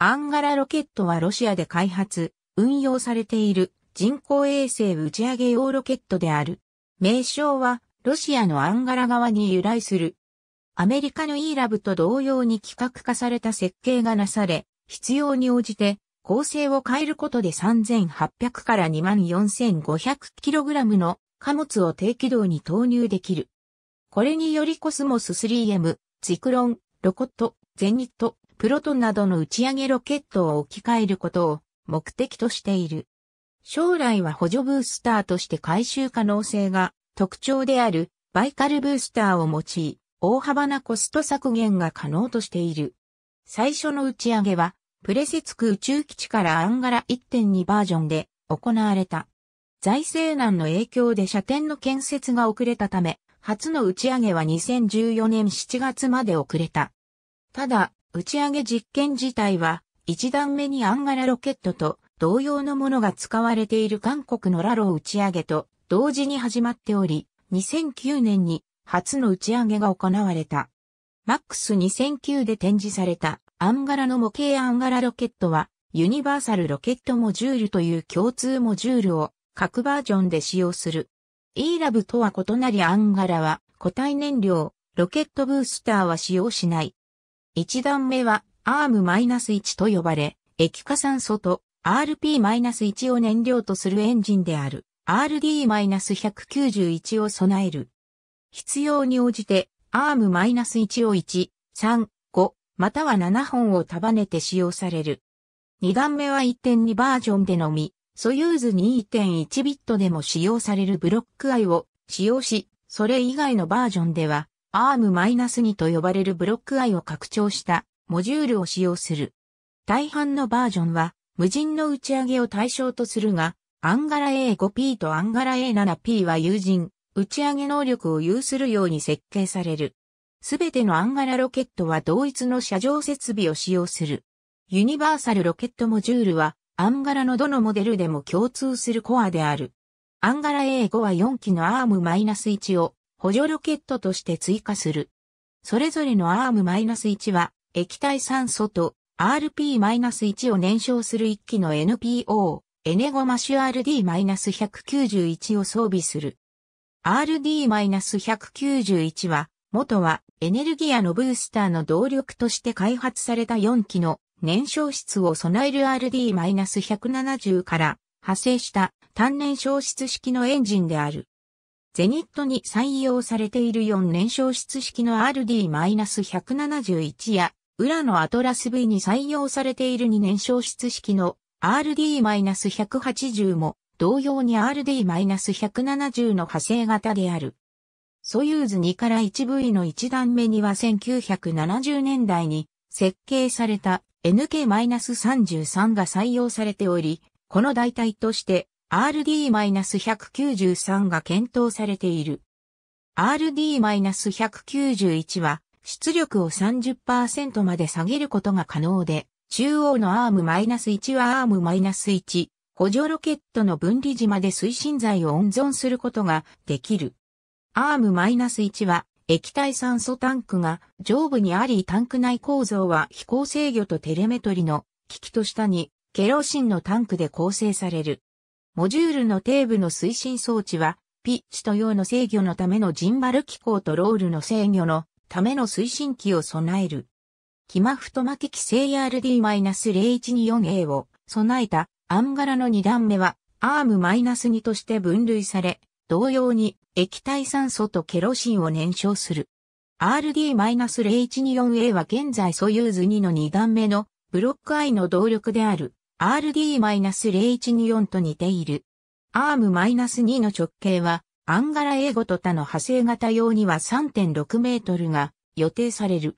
アンガラロケットはロシアで開発、運用されている人工衛星打ち上げ用ロケットである。名称はロシアのアンガラ側に由来する。アメリカの E ラブと同様に規格化された設計がなされ、必要に応じて構成を変えることで3800から2 4,500kg の貨物を低軌道に投入できる。これによりコスモス 3M、ツイクロン、ロコット、ゼニット、プロトンなどの打ち上げロケットを置き換えることを目的としている。将来は補助ブースターとして回収可能性が特徴であるバイカルブースターを用い、大幅なコスト削減が可能としている。最初の打ち上げは、プレセツク宇宙基地からアンガラ1.2バージョンで行われた。財政難の影響で射点の建設が遅れたため、初の打ち上げは2014年7月まで遅れた。ただ、打ち上げ実験自体は、1段目にアンガラロケットと同様のものが使われている韓国のラロー打ち上げと同時に始まっており、2009年に初の打ち上げが行われた。MAX2009 で展示されたアンガラの模型アンガラロケットは、ユニバーサルロケットモジュールという共通モジュールを各バージョンで使用する。e ラブとは異なりアンガラは固体燃料、ロケットブースターは使用しない。1段目は ARM-1 と呼ばれ、液化酸素と RP-1 を燃料とするエンジンである RD-191 を備える。必要に応じて ARM-1 を1、3、5または7本を束ねて使用される。2段目は1.2バージョンでのみ、ソユーズ2.1ビットでも使用されるブロック I を使用し、それ以外のバージョンでは ARM-2 と呼ばれるブロック I を拡張したモジュールを使用する。大半のバージョンは無人の打ち上げを対象とするが、アンガラ A5P とアンガラ A7P は友人、打ち上げ能力を有するように設計される。すべてのアンガラロケットは同一の車上設備を使用する。ユニバーサルロケットモジュールは、アンガラのどのモデルでも共通するコアである。アンガラ A5 は4機の ARM-1 を補助ロケットとして追加する。それぞれの ARM-1 は液体酸素と RP-1 を燃焼する1機の NPO、エネゴマシュ RD-191 を装備する。RD-191 は、元はエネルギアのブースターの動力として開発された4機の燃焼室を備える RD-170 から派生した単燃焼室式のエンジンである。ゼニットに採用されている4燃焼室式の RD-171 や、裏のアトラス V に採用されている2燃焼室式の RD-180 も、同様に RD-170 の派生型である。ソユーズ2から 1V の1段目には1970年代に設計された NK-33 が採用されており、この代替として RD-193 が検討されている。RD-191 は出力を30%まで下げることが可能で、中央のアーム -1 はアーム -1 補助ロケットの分離時まで推進剤を温存することができる。アーム -1 は液体酸素タンクが上部にありタンク内構造は飛行制御とテレメトリの機器と下にケロシンのタンクで構成される。モジュールの底部の推進装置は、ピッチと用の制御のためのジンバル機構とロールの制御のための推進機を備える。キマト巻き規制 RD-0124A を備えたアンガラの2段目はアーム -2 として分類され、同様に液体酸素とケロシンを燃焼する。RD-0124A は現在ソユーズ2の2段目のブロック I の動力である RD-014 と似ている。アーム2の直径は、アンガラ A5 と他の派生型用には3.6メートルが予定される。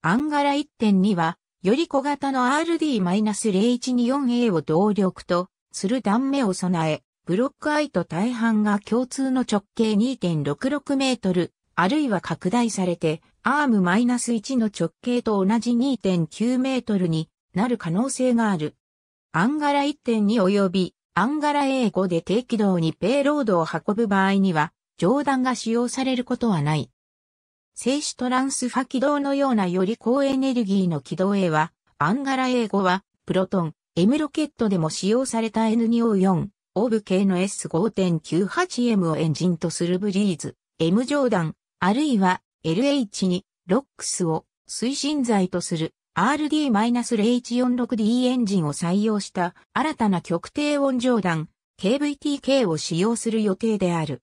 アンガラ1.2は、より小型の RD-0124A を動力とする断面を備え、ブロック I と大半が共通の直径2.66メートル、あるいは拡大されて、アーム1の直径と同じ2.9メートルになる可能性がある。アンガラ1.2及びアンガラ A5 で低軌道にペイロードを運ぶ場合には、上段が使用されることはない。静止トランスファ軌道のようなより高エネルギーの軌道へは、アンガラ A5 は、プロトン、M ロケットでも使用された N2O4、オーブ系の S5.98M をエンジンとするブリーズ、M 上段、あるいは LH2、ロックスを推進剤とする r d 0 1 4 6 d エンジンを採用した新たな極低温上段 KVTK を使用する予定である。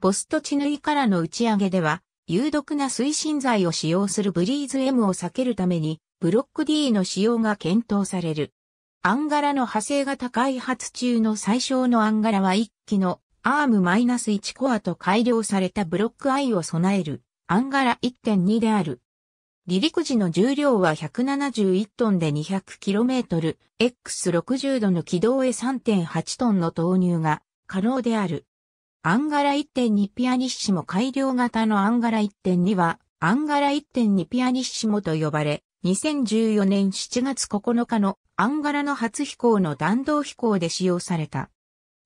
ボストチヌイからの打ち上げでは、有毒な推進剤を使用するブリーズ M を避けるために、ブロック D の使用が検討される。アンガラの派生型開発中の最小のアンガラは1機のアーム -1 コアと改良されたブロック I を備えるアンガラ1.2である。離陸時の重量は171トンで 200km、X60 度の軌道へ3.8トンの投入が可能である。アンガラ1.2ピアニッシモ改良型のアンガラ1.2は、アンガラ1.2ピアニッシモと呼ばれ、2014年7月9日のアンガラの初飛行の弾道飛行で使用された。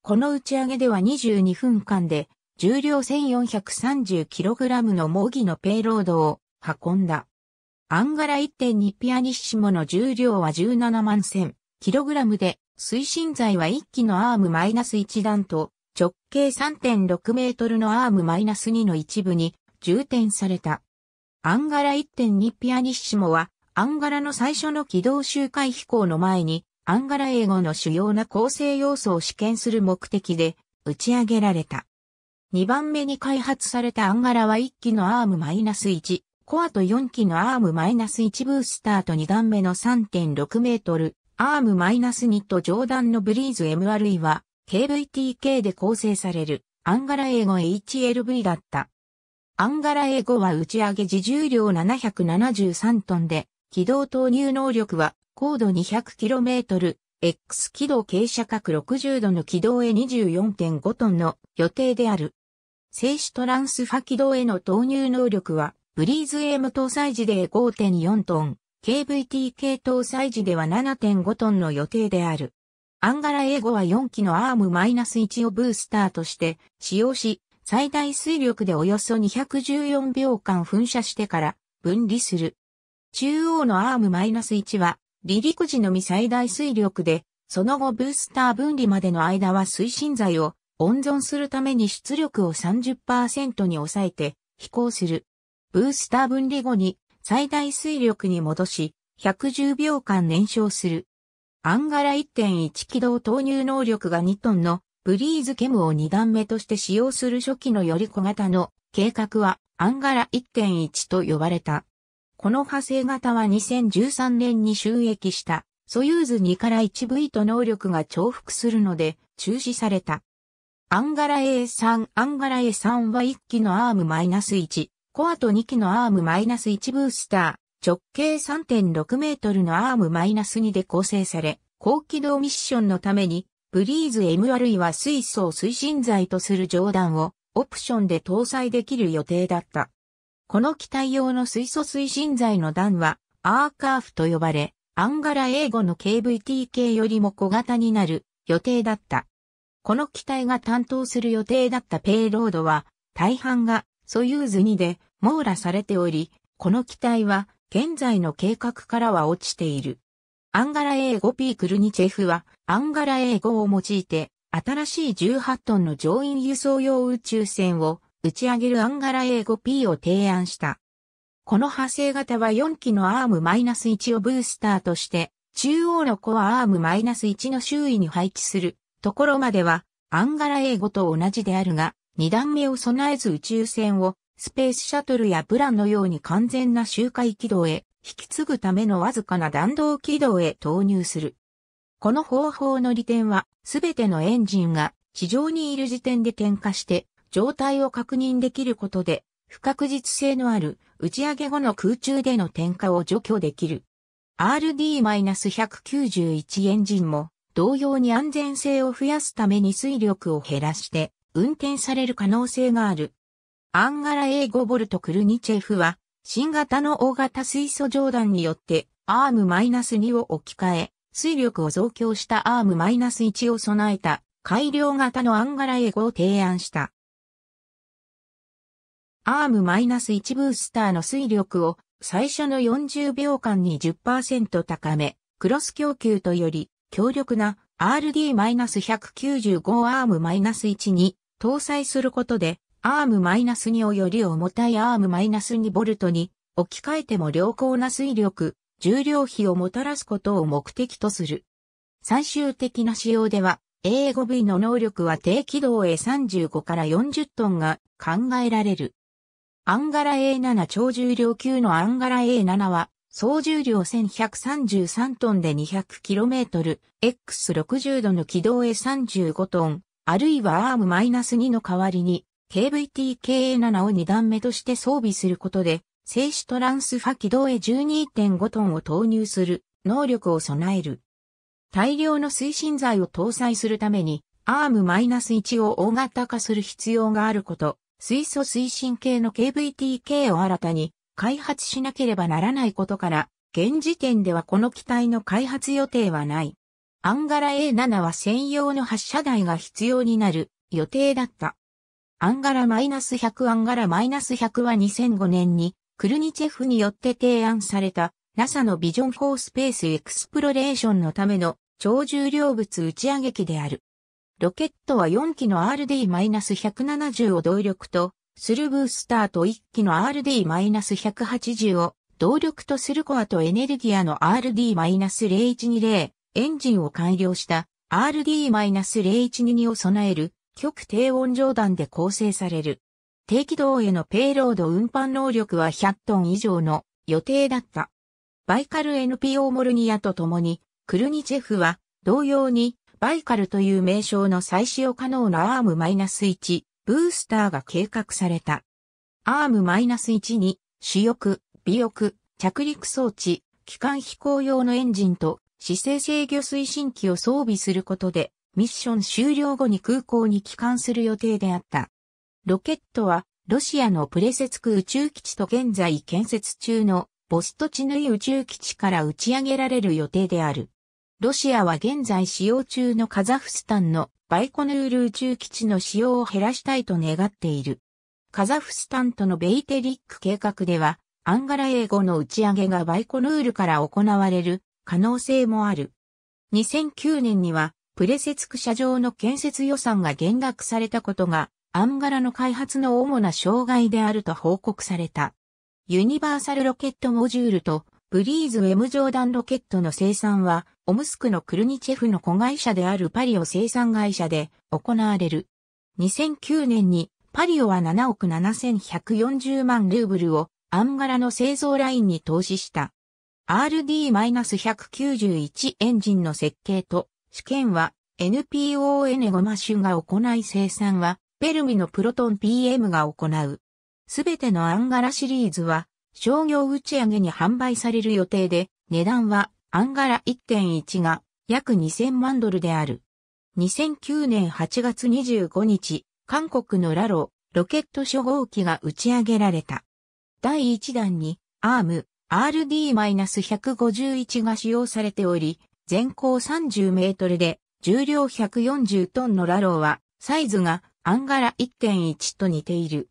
この打ち上げでは22分間で重量 1430kg の模擬のペイロードを運んだ。アンガラ1.2ピアニッシモの重量は17万 1000kg で、推進材は1機のアームマイナス -1 段と、直径3.6メートルのアームマイナス -2 の一部に充填された。アンガラ1.2ピアニッシモは、アンガラの最初の軌道周回飛行の前に、アンガラ英語の主要な構成要素を試験する目的で、打ち上げられた。2番目に開発されたアンガラは1機のアームマイナス -1、コアと4機のアーム -1 ブースターと2段目の3.6メートル、アームマイナス -2 と上段のブリーズ MRE は KVTK で構成されるアンガラ英語 HLV だった。アンガラ英語は打ち上げ時重量773トンで、軌道投入能力は高度 200km、X 軌道傾斜角60度の軌道へ24.5トンの予定である。静止トランスファ軌道への投入能力はブリーズ AM 搭載時で5.4トン、KVT 系搭載時では7.5トンの予定である。アンガラ A5 は4機のアーム -1 をブースターとして使用し、最大水力でおよそ214秒間噴射してから分離する。中央のアーム -1 は離陸時のみ最大水力で、その後ブースター分離までの間は推進剤を温存するために出力を30%に抑えて飛行する。ブースター分離後に最大水力に戻し、110秒間燃焼する。アンガラ1.1軌道投入能力が2トンのブリーズケムを2段目として使用する初期のより小型の計画はアンガラ1.1と呼ばれた。この派生型は2013年に収益したソユーズ2から 1V と能力が重複するので中止された。アンガラ A3、アンガラ A3 は1機のアーム -1、コアと2機のアーム -1 ブースター、直径3.6メートルのアーム -2 で構成され、高機動ミッションのために、ブリーズ M あるいは水素を推進剤とする上段をオプションで搭載できる予定だった。この機体用の水素推進剤の段はアーカーフと呼ばれ、アンガラ英語の KVT k よりも小型になる予定だった。この機体が担当する予定だったペイロードは大半がソユーズ2で網羅されており、この機体は現在の計画からは落ちている。アンガラ A5 ピークルニチェフはアンガラ A5 を用いて新しい18トンの乗員輸送用宇宙船を打ち上げるアンガラ A5P を提案した。この派生型は4機のアーム -1 をブースターとして中央のコアアーム -1 の周囲に配置するところまではアンガラ A5 と同じであるが二段目を備えず宇宙船をスペースシャトルやブランのように完全な周回軌道へ引き継ぐためのわずかな弾道軌道へ投入する。この方法の利点は、すべてのエンジンが地上にいる時点で点火して、状態を確認できることで、不確実性のある打ち上げ後の空中での点火を除去できる。RD-191 エンジンも同様に安全性を増やすために水力を減らして運転される可能性がある。アンガラ A5 ボルトクルニチェフは、新型の大型水素上段によって、アーム -2 を置き換え、水力を増強したアーム -1 を備えた改良型のアンガラ A5 を提案した。アーム -1 ブースターの水力を最初の40秒間に10%高め、クロス供給とより強力な RD-195 アーム -1 に搭載することで、アーム -2 をより重たいアーム2トに置き換えても良好な水力、重量比をもたらすことを目的とする。最終的な仕様では、A5V の能力は低軌道へ3 5から40トンが考えられる。アンガラ A7 超重量級のアンガラ A7 は、総重量1133トンで 200km、X60 度の軌道へ3 5トン、あるいはアーム2の代わりに KVTKA7 を2段目として装備することで、静止トランスファ軌道へ12.5トンを投入する能力を備える。大量の推進剤を搭載するために、アーム1を大型化する必要があること、水素推進系の KVTK を新たに開発しなければならないことから、現時点ではこの機体の開発予定はない。アンガラ A7 は専用の発射台が必要になる予定だった。アンガラ -100 アンガラ -100 は2005年にクルニチェフによって提案された NASA のビジョン4スペースエクスプロレーションのための超重量物打ち上げ機である。ロケットは4機の RD-170 を動力とするブースターと1機の RD-180 を動力とするコアとエネルギアの RD-0120 エンジンを改良した RD-012 を備える極低温上段で構成される。低軌道へのペイロード運搬能力は100トン以上の予定だった。バイカル NPO モルニアと共に、クルニチェフは同様にバイカルという名称の再使用可能なアーム -1 ブースターが計画された。アーム -1 に主翼、尾翼、着陸装置、機関飛行用のエンジンと姿勢制御推進機を装備することで、ミッション終了後に空港に帰還する予定であった。ロケットは、ロシアのプレセツク宇宙基地と現在建設中のボストチヌイ宇宙基地から打ち上げられる予定である。ロシアは現在使用中のカザフスタンのバイコヌール宇宙基地の使用を減らしたいと願っている。カザフスタンとのベイテリック計画では、アンガラ英語の打ち上げがバイコヌールから行われる可能性もある。2009年には、プレセツク社上の建設予算が減額されたことが、アンガラの開発の主な障害であると報告された。ユニバーサルロケットモジュールと、ブリーズウェムジョーダンロケットの生産は、オムスクのクルニチェフの子会社であるパリオ生産会社で行われる。2009年にパリオは7億7140万ルーブルをアンガラの製造ラインに投資した。RD-191 エンジンの設計と試験は NPON ゴマシュが行い生産はベルミのプロトン PM が行う。すべてのアンガラシリーズは商業打ち上げに販売される予定で値段はアンガラ1.1が約2000万ドルである。2009年8月25日、韓国のラロ、ロケット初号機が打ち上げられた。第1弾に、アーム、RD-151 が使用されており、全高30メートルで、重量140トンのラローは、サイズがアンガラ1.1と似ている。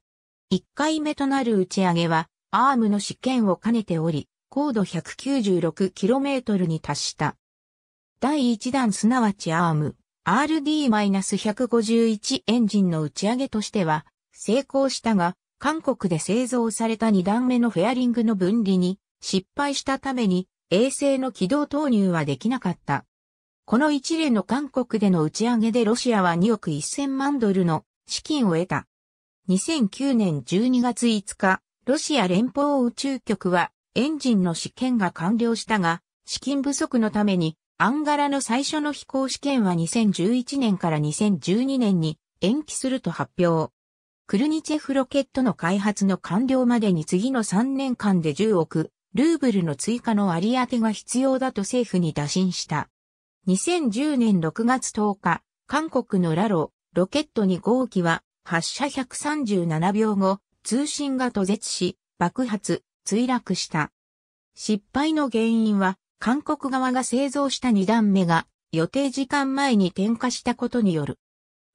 1回目となる打ち上げは、アームの試験を兼ねており、高度 196km に達した。第1弾すなわちアーム RD-151 エンジンの打ち上げとしては成功したが、韓国で製造された2段目のフェアリングの分離に失敗したために衛星の軌道投入はできなかった。この一連の韓国での打ち上げでロシアは2億1000万ドルの資金を得た。2009年12月5日、ロシア連邦宇宙局はエンジンの試験が完了したが、資金不足のためにアンガラの最初の飛行試験は2011年から2012年に延期すると発表。クルニチェフロケットの開発の完了までに次の3年間で10億ルーブルの追加の割り当てが必要だと政府に打診した。2010年6月10日、韓国のラロ、ロケット2号機は発射137秒後、通信が途絶し、爆発、墜落した。失敗の原因は、韓国側が製造した2段目が予定時間前に点火したことによる。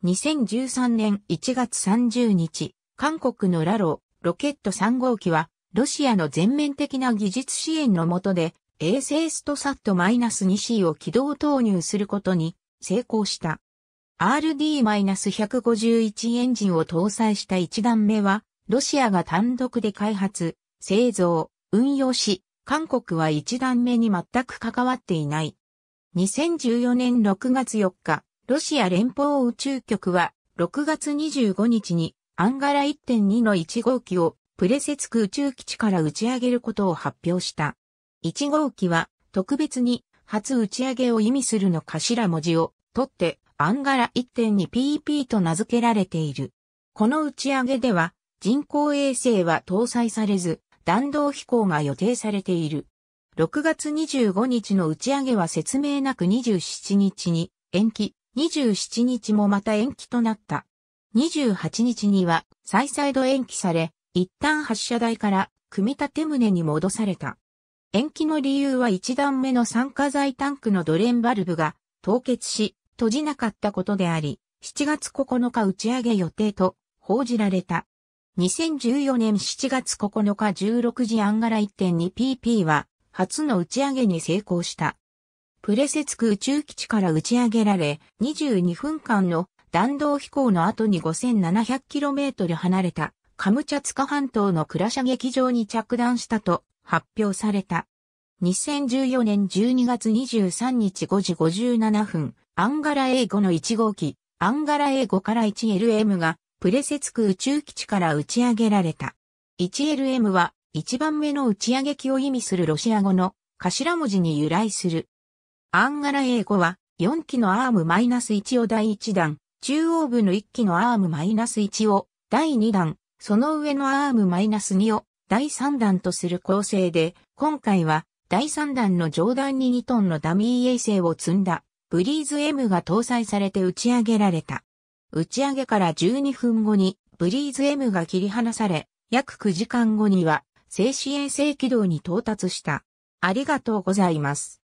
2013年1月30日、韓国のラロ、ロケット3号機はロシアの全面的な技術支援の下で、衛星ストサット -2C を軌道投入することに成功した。RD-151 エンジンを搭載した1段目は、ロシアが単独で開発、製造、運用し、韓国は1段目に全く関わっていない。2014年6月4日、ロシア連邦宇宙局は6月25日にアンガラ1.2の1号機をプレセツク宇宙基地から打ち上げることを発表した。1号機は特別に初打ち上げを意味するの頭文字を取ってアンガラ 1.2PP と名付けられている。この打ち上げでは人工衛星は搭載されず弾道飛行が予定されている。6月25日の打ち上げは説明なく27日に延期、27日もまた延期となった。28日には再々度延期され、一旦発射台から組み立て棟に戻された。延期の理由は一段目の酸化剤タンクのドレンバルブが凍結し、閉じなかったことであり、7月9日打ち上げ予定と報じられた。2014年7月9日16時アンガラ 1.2pp は初の打ち上げに成功した。プレセツク宇宙基地から打ち上げられ、22分間の弾道飛行の後に 5700km 離れたカムチャツカ半島のクラシャ劇場に着弾したと発表された。2014年12月23日5時57分、アンガラ英語の1号機、アンガラ英語から 1LM がプレセツク宇宙基地から打ち上げられた。1LM は一番目の打ち上げ機を意味するロシア語の頭文字に由来する。アンガラ英語は4機のアーム -1 を第1弾、中央部の1機のアーム -1 を第2弾、その上のアーム -2 を第3弾とする構成で、今回は第3弾の上段に2トンのダミー衛星を積んだブリーズ M が搭載されて打ち上げられた。打ち上げから12分後にブリーズ M が切り離され、約9時間後には静止衛星軌道に到達した。ありがとうございます。